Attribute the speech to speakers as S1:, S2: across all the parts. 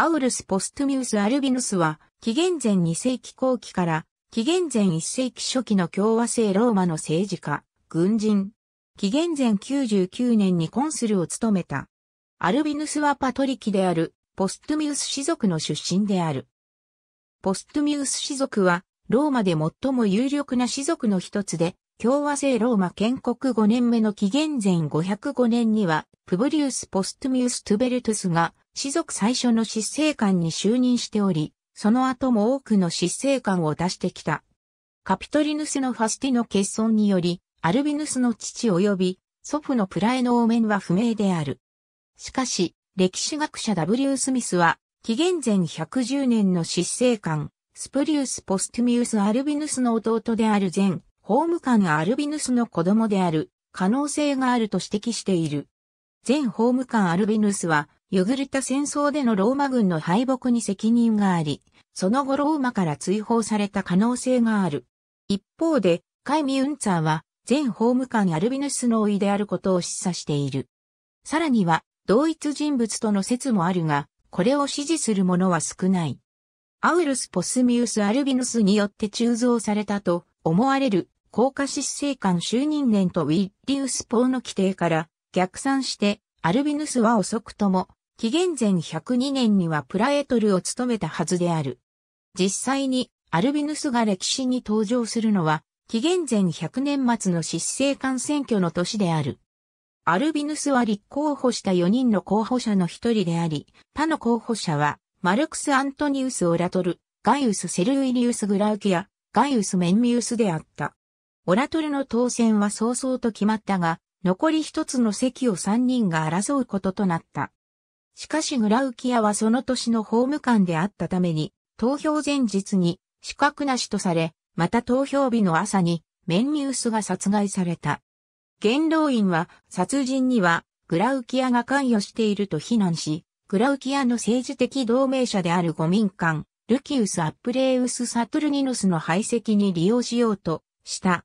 S1: アウルス・ポストミウス・アルビヌスは、紀元前2世紀後期から、紀元前1世紀初期の共和制ローマの政治家、軍人。紀元前99年にコンスルを務めた。アルビヌスはパトリキである、ポストミウス氏族の出身である。ポストミウス氏族は、ローマで最も有力な氏族の一つで、共和制ローマ建国5年目の紀元前505年には、プブリウス・ポストミウス・トゥベルトゥスが、士族最初の執政官に就任しており、その後も多くの執政官を出してきた。カピトリヌスのファスティの欠損により、アルビヌスの父及び祖父のプラエの応ンは不明である。しかし、歴史学者 W. スミスは、紀元前110年の執政官、スプリウス・ポスティミウス・アルビヌスの弟である前、法務官アルビヌスの子供である可能性があると指摘している。前法務官アルビヌスはユグルタ戦争でのローマ軍の敗北に責任があり、その後ローマから追放された可能性がある。一方で、カイミ・ウンツァーは、前法務官アルビヌスのいであることを示唆している。さらには、同一人物との説もあるが、これを支持する者は少ない。アウルス・ポスミウス・アルビヌスによって鋳造されたと思われる、高架執政官就任年とウィリウス・ポーの規定から逆算して、アルビヌスは遅くとも紀元前102年にはプラエトルを務めたはずである。実際にアルビヌスが歴史に登場するのは、紀元前100年末の執政官選挙の年である。アルビヌスは立候補した4人の候補者の一人であり、他の候補者は、マルクス・アントニウス・オラトル、ガイウス・セルウィリウス・グラウキア、ガイウス・メンミウスであった。オラトルの当選は早々と決まったが、残り一つの席を3人が争うこととなった。しかしグラウキアはその年の法務官であったために、投票前日に資格なしとされ、また投票日の朝にメンニウスが殺害された。元老院は殺人にはグラウキアが関与していると非難し、グラウキアの政治的同盟者である五民間、ルキウス・アップレウス・サトルニノスの排斥に利用しようとした。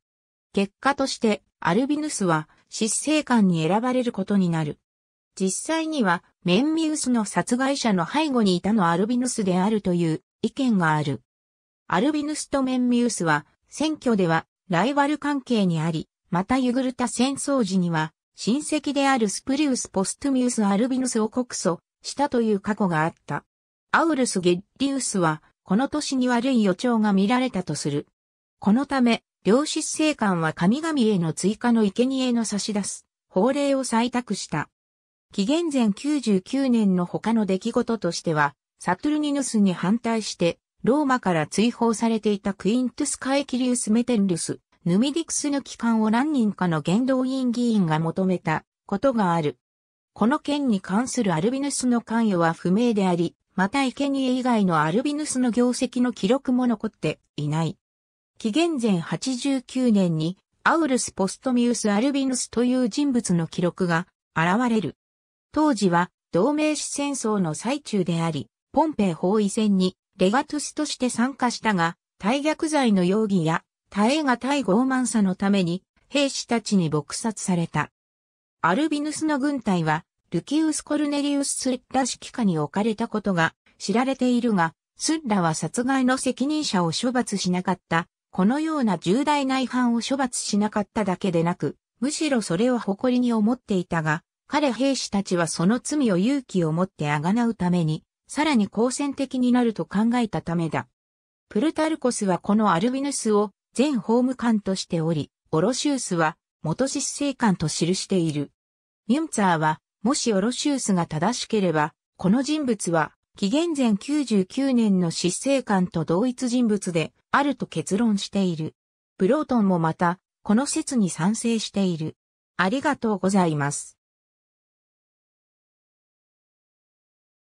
S1: 結果としてアルビヌスは執政官に選ばれることになる。実際にはメンミウスの殺害者の背後にいたのアルビヌスであるという意見がある。アルビヌスとメンミウスは選挙ではライバル関係にあり、またユグルタ戦争時には親戚であるスプリウス・ポストミウス・アルビヌスを告訴したという過去があった。アウルス・ゲッリウスはこの年に悪い予兆が見られたとする。このため、両子政官は神々への追加の生贄の差し出す法令を採択した。紀元前99年の他の出来事としては、サトルニヌスに反対して、ローマから追放されていたクイントゥス・カエキリウス・メテンルス、ヌミディクスの帰還を何人かの元動員議員が求めたことがある。この件に関するアルビヌスの関与は不明であり、また生贄以外のアルビヌスの業績の記録も残っていない。紀元前89年にアウルス・ポストミウス・アルビヌスという人物の記録が現れる。当時は同盟史戦争の最中であり、ポンペイ包囲戦にレガトゥスとして参加したが、大逆罪の容疑や、耐えが対傲慢さのために、兵士たちに撲殺された。アルビヌスの軍隊は、ルキウス・コルネリウス・スッラ指揮下に置かれたことが知られているが、スッラは殺害の責任者を処罰しなかった。このような重大な違反を処罰しなかっただけでなく、むしろそれを誇りに思っていたが、彼兵士たちはその罪を勇気を持ってあがなうために、さらに好戦的になると考えたためだ。プルタルコスはこのアルビヌスを全法務官としており、オロシウスは元執政官と記している。ミュンツァーは、もしオロシウスが正しければ、この人物は、紀元前99年の執政官と同一人物であると結論している。ブロートンもまた、この説に賛成している。ありがとうございます。